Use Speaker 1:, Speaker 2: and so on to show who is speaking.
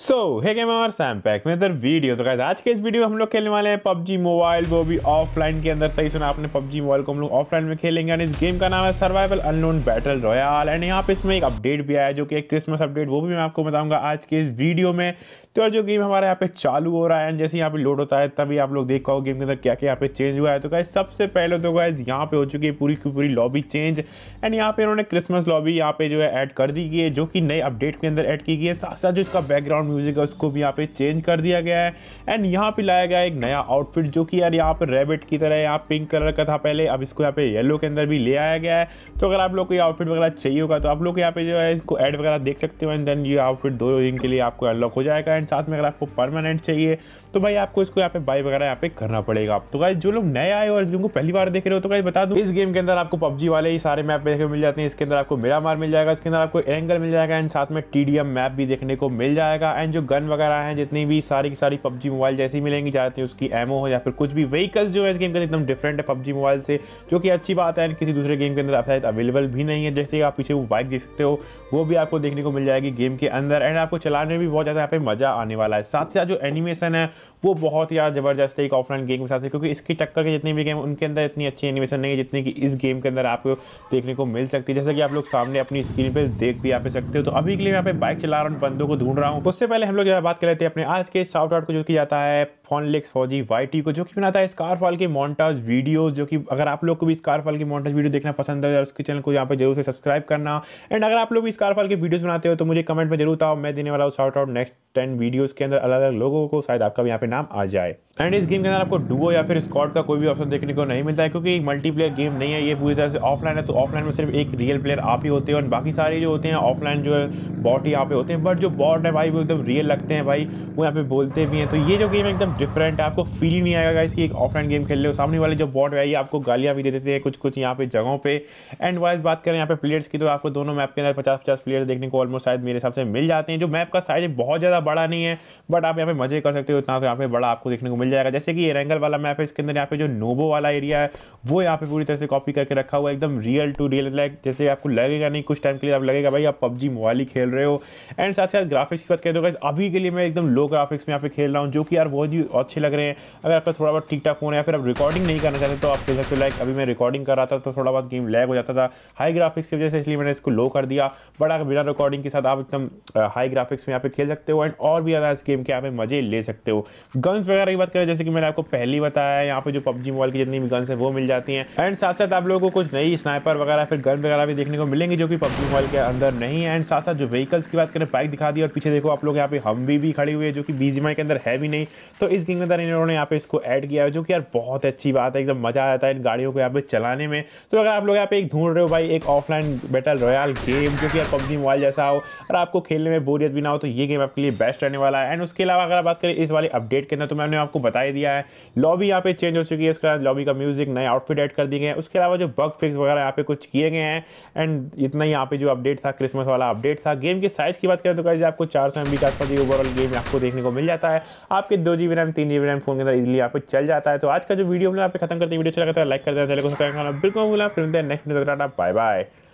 Speaker 1: सो है गेम और Sam pack में इधर वीडियो तो कहते आज के इस वीडियो में हम लोग खेलने वाले हैं पबजी मोबाइल वो भी ऑफलाइन के अंदर सही सुना आपने पबजी मोबाइल को हम लोग ऑफलाइन में खेलेंगे एंड इस गेम का नाम है सर्वाइवल अनलोन बैटल रॉयल एंड यहाँ पे इसमें एक अपडेट भी आया है जो कि एक क्रिसमस अपडेट वो भी मैं आपको बताऊंगा आज के इस वीडियो में तो जो गेम हमारे यहाँ पे चालू हो रहा है एंड जैसे यहाँ पे लोड होता है तभी आप लोग देख पाओ गेम के अंदर क्या क्या यहाँ पे चेंज हुआ है तो गाइज सबसे पहले तो गाइज यहाँ पे हो चुकी है पूरी की पूरी लॉबी चेंज एंड यहाँ पे उन्होंने क्रिसमस लॉबी यहाँ पे जो है ऐड कर दी गई है जो कि नए अपडेट के अंदर एड की गई है साथ साथ जो इसका बैकग्राउंड म्यूजिक है उसको भी यहाँ पे चेंज कर दिया गया है एंड यहाँ पे लाया गया एक नया आउटफिट जो कि यार यहाँ पे रेबिट की तरह यहाँ पिंक कलर का था पहले अब इसको यहाँ पे येलो के अंदर भी ले आया गया है तो अगर आप लोग को ये आउटफिट वगैरह चाहिए होगा तो आप लोग यहाँ पे जो है इसको एड वगैरह देख सकते हो एंड देन ये आउटफिट दो दिन के लिए आपको अनलॉक हो जाएगा एंड साथ में अगर आपको परमानेंट चाहिए तो भाई आपको इसको यहाँ पे बाई वगैरह यहाँ पे करना पड़ेगा तो गाइज जो लोग नए आए और इस गेम को पहली बार देख रहे हो तो गाइज बता दूँ इस गेम के अंदर आपको पब्जी वाले ही सारे मैप देखने मिल जाते हैं इसके अंदर आपको मेरा मार मिल जाएगा इसके अंदर आपको एंगल मिल जाएगा एंड साथ में टीडीएम मैप भी देखने को मिल जाएगा एंड जो गन वगैरह हैं जितनी भी सारी की सारी पबजी मोबाइल जैसी मिलेंगी जाती तो है उसकी एमओ हो या फिर कुछ भी व्हीकल्स जो है इस गेम के अंदर एकदम डिफरेंट है पबजी मोबाइल से जो कि अच्छी बात है किसी दूसरे गेम के अंदर शायद अवेलेबल भी नहीं है जैसे आप पीछे वो बाइक देख सकते हो वो भी आपको देखने को मिल जाएगी गेम के अंदर एंड आपको चलाने में भी बहुत ज़्यादा यहाँ पे मज़ा आने वाला है साथ साथ जो एनिमेशन है वो बहुत ही ज़बरदस्त है एक ऑफलाइन गेम के साथ क्योंकि इसकी टक्कर के जितनी भी गेम उनके अंदर इतनी अच्छी एनिमेशन नहीं है जितनी कि इस गेम के अंदर आपको देखने को मिल सकती है जैसे कि आप लोग सामने अपनी स्क्रीन पर देख भी आ पे सकते हो तो अभी के लिए यहाँ पे बाइक चला रहा हूँ बंदों को ढूंढ रहा हूँ उससे पहले हम लोग जो है बात कर लेते हैं अपने आज के शाउट आउट को जो किया जाता है फॉनलिक्स फौजी टी को जो कि बनाता है स्कारफॉल के मॉन्टाज वीडियोज जो कि अगर आप लोग को भी स्कारफॉल की मॉन्टाज वीडियो देखना पसंद है उसके चैनल को यहाँ पर जरूर से सब्सक्राइब करना एंड अगर आप लोग भी स्कारफॉल के वीडियोज बनाते हो तो मुझे कमेंट में जरूर बताओ मैं देने वाला हूँ shout out next ten videos के अंदर अलग अलग लोगों को शायद आपका भी यहाँ पे नाम आ जाए एंड इस गेम के अंदर आपको डुओ या फिर स्कॉट का कोई भी ऑप्शन देखने को नहीं मिलता है क्योंकि एक मल्टीप्लेयर गेम नहीं है ये पूरी तरह से ऑफलाइन है तो ऑफलाइन में सिर्फ एक रियल प्लेयर आप ही होते हैं और बाकी सारे जो होते हैं ऑफलाइन जो है बॉट ही यहाँ पे होते हैं बट जो बॉट है भाई वो एकदम रियल लगते हैं भाई वो यहाँ पे बोलते भी हैं तो ये जो गेम एकदम डिफरेंट है आपको फील ही नहीं आएगा गाइस कि एक ऑफलाइन गेम खेल रहे हो सामने वाले जो बॉट है ये आपको गालियाँ भी दे देते हैं कुछ कुछ यहाँ पे जगहों पे एंड वाइज बात करें यहाँ पे प्लेयर्स की तो आपको दोनों मैप के अंदर पचास पचास प्लेयर्स देखने को ऑलमोस्ट शायद मेरे हिसाब से मिल जाते हैं जो मैप का साइज बहुत ज़्यादा बड़ा नहीं है बट आप यहाँ पे मजे कर सकते हो इतना तो यहाँ पे बड़ा आपको देखने को मिल जाएगा जैसे कि ये वाला मैप है इसके अंदर यहाँ पे जो नोबो वाला एरिया है वो यहाँ पे पूरी तरह से कॉपी करके रखा हुआ एकदम रियल टू रियल लाइक जैसे आपको लगेगा नहीं कुछ टाइम के लिए आप लगेगा भाई आप पबजी मोबाइल ही खेल रहे हो एंड साथ ही साथ ग्राफिक्स की बात करें तो अभी के लिए मैं एकदम लो ग्राफिक्स में यहाँ पे खेल रहा हूँ जो कि यार बहुत ही अच्छे लग रहे हैं अगर आपका थोड़ा बहुत ठीक ठाक फोन है या फिर आप रिकॉर्डिंग नहीं करना चाहते तो आप कह सकते हो लाइक अभी मैं रिकॉर्डिंग कर रहा था तो थोड़ा बहुत गेम लैग हो जाता था हाई ग्राफिक्स की वजह से इसलिए मैंने इसको लो कर दिया बट अगर बिना रिकॉर्डिंग के साथ आप एकदम हाई ग्राफिक्स में यहाँ पे खेल सकते हो एंड और भी ज़्यादा इस गेम के यहाँ पे मज़े ले सकते हो गन्स वगैरह की बात करें जैसे कि मैंने आपको पहले ही बताया यहाँ पे जो पबजी मोबाइल की जितनी भी गन्स है वो मिल जाती हैं एंड साथ साथ आप लोगों को कुछ नई स्नाइपर वगैरह फिर गन वगैरह भी देखने को मिलेंगे जो कि पबजी मोबाइल के अंदर नहीं है एंड साथ साथ जो व्हीकल्स की बात करें बाइक दिखा दी और पीछे देखो आप लोग यहाँ पे हम भी खड़े हुए हैं जो कि बीजीमाई के अंदर है भी नहीं तो इस गेम के तो इन्होंने यहाँ पे इसको ऐड किया है जो कि यार बहुत अच्छी बात है एकदम मज़ा आता है इन गाड़ियों को यहाँ पे चलाने में तो अगर आप लोग यहाँ पे एक ढूंढ रहे हो भाई एक ऑफलाइन बैटल रॉयल गेम जो कि यार पबजी मोबाइल जैसा हो और आपको खेलने में बोरियत भी ना हो तो ये गेम आपके लिए बेस्ट रहने वाला है एंड उसके अलावा अगर बात करें इस वाले अपडेट के अंदर तो मैंने आपको बता दिया है लॉबी यहाँ पे चेंज हो चुकी है उसके बाद लॉबी का म्यूजिक नए आउटफिट एड कर दिए गए उसके अलावा जो बग फिक्स वगैरह यहाँ पे कुछ किए गए हैं एंड इतना ही यहाँ पे जो अपडेट था क्रिसमस वाला अपडेट था गेम के साइज़ की बात करें तो कैसे आपको चार सौ एम बी के आसपास ओवरऑल गेम आपको देखने को मिल जाता है आपके दो जी बी रैम तीन जी रैम फोन के अंदर इजिली आपको चल जाता है तो आज का जो वीडियो हम लोग यहाँ खत्म करते हैं वीडियो चला करता है लाइक कर देना बिल्कुल बोला फिर मिलते हैं नेक्स्ट वीडियो बाय बाय